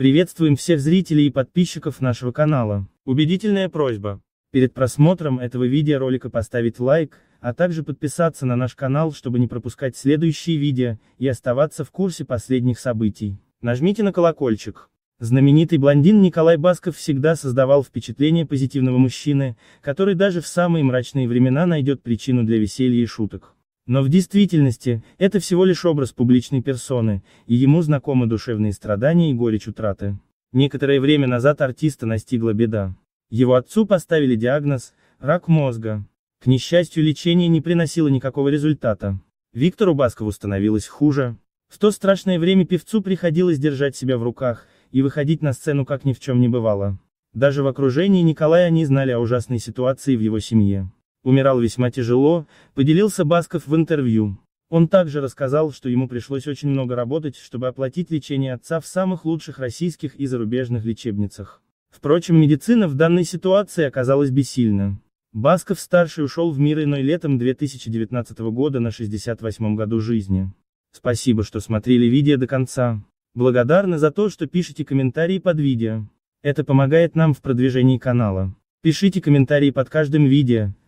Приветствуем всех зрителей и подписчиков нашего канала. Убедительная просьба. Перед просмотром этого видеоролика поставить лайк, а также подписаться на наш канал, чтобы не пропускать следующие видео и оставаться в курсе последних событий. Нажмите на колокольчик. Знаменитый блондин Николай Басков всегда создавал впечатление позитивного мужчины, который даже в самые мрачные времена найдет причину для веселья и шуток. Но в действительности, это всего лишь образ публичной персоны, и ему знакомы душевные страдания и горечь утраты. Некоторое время назад артиста настигла беда. Его отцу поставили диагноз – рак мозга. К несчастью, лечение не приносило никакого результата. Виктору Баскову становилось хуже. В то страшное время певцу приходилось держать себя в руках, и выходить на сцену как ни в чем не бывало. Даже в окружении Николая они знали о ужасной ситуации в его семье. Умирал весьма тяжело, поделился Басков в интервью. Он также рассказал, что ему пришлось очень много работать, чтобы оплатить лечение отца в самых лучших российских и зарубежных лечебницах. Впрочем, медицина в данной ситуации оказалась бессильна. Басков-старший ушел в мир иной летом 2019 года на 68 году жизни. Спасибо, что смотрели видео до конца. Благодарны за то, что пишите комментарии под видео. Это помогает нам в продвижении канала. Пишите комментарии под каждым видео,